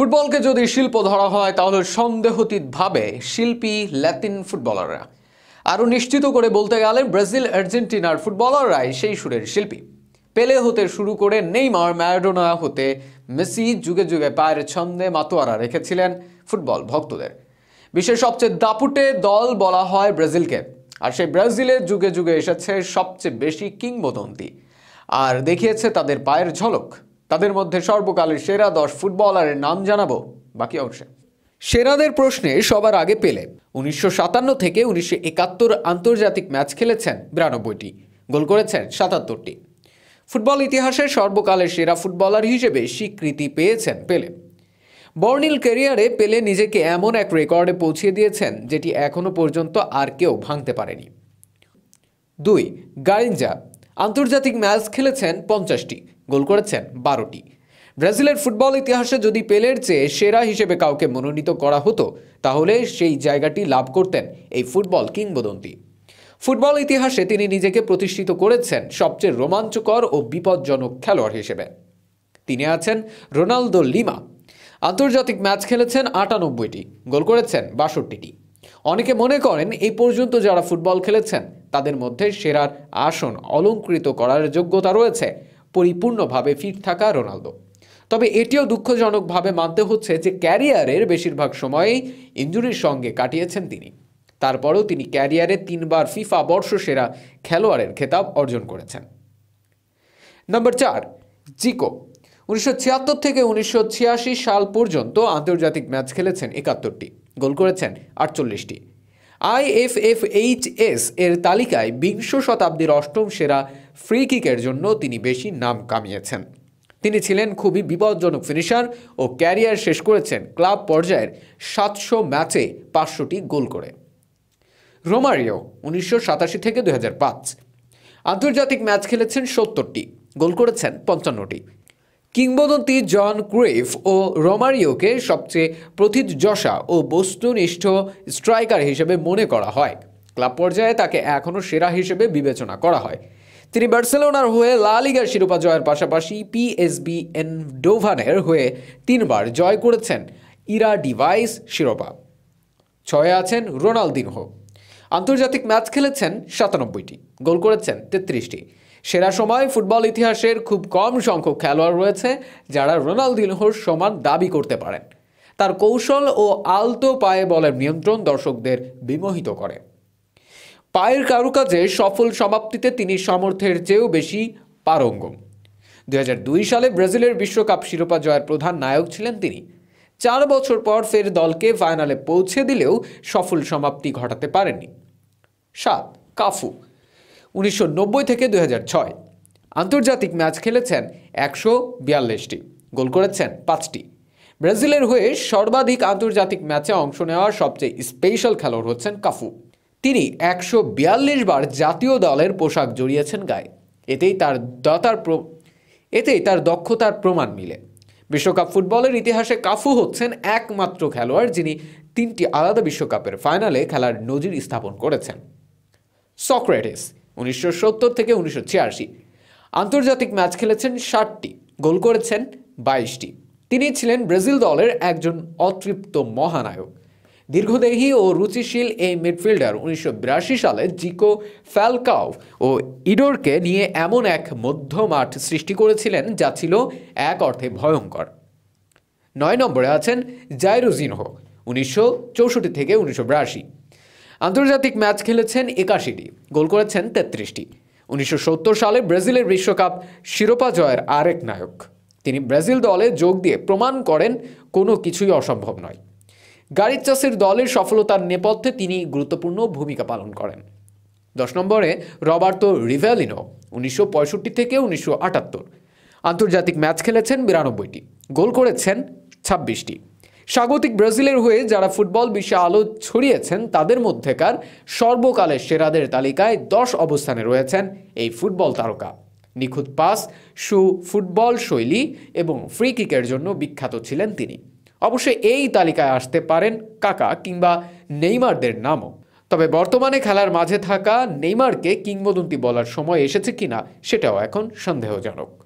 ফুটবলকে যদি শিল্প ধরা হয় তাহলে সন্দেহতীতভাবে শিল্পী ল্যাতিন ফুটবলাররা আরও নিশ্চিত করে বলতে গেলে ব্রাজিল আর্জেন্টিনার ফুটবলাররাই সেই সুরের শিল্পী পেলে হতে শুরু করে নেইমার ম্যারাডোনা হতে মেসি যুগে যুগে পায়ের ছন্দে মাতোয়ারা রেখেছিলেন ফুটবল ভক্তদের বিশ্বের সবচেয়ে দাপুটে দল বলা হয় ব্রাজিলকে আর সেই ব্রাজিলে যুগে যুগে এসেছে সবচেয়ে বেশি কিংবদন্তি আর দেখিয়েছে তাদের পায়ের ঝলক তাদের মধ্যে সর্বকালের সেরা দশ ফুটবলারের নাম জানাবো বাকি অংশে সেরাদের প্রশ্নে সবার আগে পেলে উনিশশো থেকে উনিশশো আন্তর্জাতিক ম্যাচ খেলেছেন বিরানব্বইটি গোল করেছেন সাতাত্তরটি ফুটবল ইতিহাসের সর্বকালের সেরা ফুটবলার হিসেবে স্বীকৃতি পেয়েছেন পেলে বর্নিল ক্যারিয়ারে পেলে নিজেকে এমন এক রেকর্ডে পৌঁছিয়ে দিয়েছেন যেটি এখনও পর্যন্ত আর কেউ ভাঙতে পারেনি দুই গারিঞ্জা আন্তর্জাতিক ম্যাচ খেলেছেন পঞ্চাশটি গোল করেছেন বারোটি ব্রাজিলের ফুটবল ইতিহাসে যদি পেলের চেয়ে সেরা হিসেবে কাউকে মনোনীত করা হতো তাহলে সেই জায়গাটি লাভ করতেন এই ফুটবল কিংবদন্তি ফুটবল ইতিহাসে তিনি নিজেকে প্রতিষ্ঠিত করেছেন সবচেয়ে রোমাঞ্চকর ও বিপজ্জনক খেলোয়াড় হিসেবে তিনি আছেন রোনালদো লিমা আন্তর্জাতিক ম্যাচ খেলেছেন আটানব্বইটি গোল করেছেন বাষট্টিটি অনেকে মনে করেন এই পর্যন্ত যারা ফুটবল খেলেছেন তাদের মধ্যে সেরার আসন অলঙ্কৃত করার যোগ্যতা রয়েছে পরিপূর্ণভাবে ফিট থাকা রোনালদো তবে এটিও দুঃখজনকভাবে মানতে হচ্ছে যে ক্যারিয়ারের বেশিরভাগ সময়ে ইঞ্জুরির সঙ্গে কাটিয়েছেন তিনি তারপরেও তিনি ক্যারিয়ারে তিনবার ফিফা বর্ষসেরা খেলোয়াড়ের খেতাব অর্জন করেছেন নম্বর চার জিকো উনিশশো থেকে উনিশশো সাল পর্যন্ত আন্তর্জাতিক ম্যাচ খেলেছেন একাত্তরটি গোল করেছেন আটচল্লিশটি আইএফএফএইচএস এর তালিকায় বিংশ শতাব্দীর অষ্টম সেরা ফ্রি কিকের জন্য তিনি বেশি নাম কামিয়েছেন তিনি ছিলেন খুবই বিপজ্জনক ফিনিশার ও ক্যারিয়ার শেষ করেছেন ক্লাব পর্যায়ের সাতশো ম্যাচে পাঁচশোটি গোল করে রোমারিও উনিশশো থেকে দু আন্তর্জাতিক ম্যাচ খেলেছেন সত্তরটি গোল করেছেন পঞ্চান্নটি কিংবদন্তি জন ক্রেভ ও রোমারিওকে সবচেয়ে প্রথিতযশা ও বস্তুনিষ্ঠ স্ট্রাইকার হিসেবে মনে করা হয় ক্লাব পর্যায়ে তাকে এখনও সেরা হিসেবে বিবেচনা করা হয় তিনি বার্সেলোনার হয়ে লা লিগার শিরোপা জয়ের পাশাপাশি পিএসবি ডোভানের হয়ে তিনবার জয় করেছেন ইরা ডিভাইস শিরোপা ছয়ে আছেন রোনালদিনহো আন্তর্জাতিক ম্যাচ খেলেছেন সাতানব্বইটি গোল করেছেন তেত্রিশটি সেরা সময় ফুটবল ইতিহাসের খুব কম সংখ্যক খেলোয়াড় রয়েছে যারা রোনালদিনহোর সমান দাবি করতে পারেন তার কৌশল ও আলতো পায়ে বলের নিয়ন্ত্রণ দর্শকদের বিমোহিত করে পায়ের কারুকাজে সফল সমাপ্তিতে তিনি সমর্থের চেয়েও বেশি পারঙ্গম দুই সালে ব্রাজিলের বিশ্বকাপ শিরোপা জয়ের প্রধান নায়ক ছিলেন তিনি চার বছর পর ফের দলকে ফাইনালে পৌঁছে দিলেও সফল সমাপ্তি ঘটাতে পারেননি সাত কাফু উনিশশো থেকে দুই আন্তর্জাতিক ম্যাচ খেলেছেন একশো বিয়াল্লিশটি গোল করেছেন পাঁচটি ব্রাজিলের হয়ে সর্বাধিক আন্তর্জাতিক ম্যাচে অংশ নেওয়া সবচেয়ে স্পেশাল খেলোয়াড় হচ্ছেন কাফু তিনি একশো বার জাতীয় দলের পোশাক জড়িয়েছেন গায়ে এতেই তার দাতার এতেই তার দক্ষতার প্রমাণ মিলে বিশ্বকাপ ফুটবলের ইতিহাসে কাফু হচ্ছেন একমাত্র খেলোয়াড় যিনি তিনটি আলাদা বিশ্বকাপের ফাইনালে খেলার নজির স্থাপন করেছেন সক্রেটিস উনিশশো থেকে উনিশশো আন্তর্জাতিক ম্যাচ খেলেছেন ষাটটি গোল করেছেন বাইশটি তিনি ছিলেন ব্রাজিল দলের একজন অতৃপ্ত মহানায়ক দীর্ঘদেহী ও রুচিশীল এই মিডফিল্ডার উনিশশো সালে জিকো ফ্যালকাও ও ইডোরকে নিয়ে এমন এক মধ্যমাঠ সৃষ্টি করেছিলেন যা ছিল এক অর্থে ভয়ঙ্কর নয় নম্বরে আছেন জায়রুজিনহো উনিশশো চৌষট্টি থেকে উনিশশো আন্তর্জাতিক ম্যাচ খেলেছেন একাশিটি গোল করেছেন তেত্রিশটি উনিশশো সালে ব্রাজিলের বিশ্বকাপ শিরোপা জয়ের আরেক নায়ক তিনি ব্রাজিল দলে যোগ দিয়ে প্রমাণ করেন কোনো কিছুই অসম্ভব নয় গাড়ির চাষের দলের সফলতার নেপথ্যে তিনি গুরুত্বপূর্ণ ভূমিকা পালন করেন দশ নম্বরে রবার্তো রিভ্যালিনো উনিশশো থেকে উনিশশো আন্তর্জাতিক ম্যাচ খেলেছেন বিরানব্বইটি গোল করেছেন ছাব্বিশটি স্বাগতিক ব্রাজিলের হয়ে যারা ফুটবল বিশ্বে আলো ছড়িয়েছেন তাদের মধ্যেকার সর্বকালের সেরাদের তালিকায় দশ অবস্থানে রয়েছেন এই ফুটবল তারকা নিখুঁত পাস সু ফুটবল শৈলী এবং ফ্রি কিকের জন্য বিখ্যাত ছিলেন তিনি অবশ্যই এই তালিকায় আসতে পারেন কাকা কিংবা নেইমারদের নামও তবে বর্তমানে খেলার মাঝে থাকা নেইমারকে কিংবদন্তি বলার সময় এসেছে কিনা সেটাও এখন সন্দেহজনক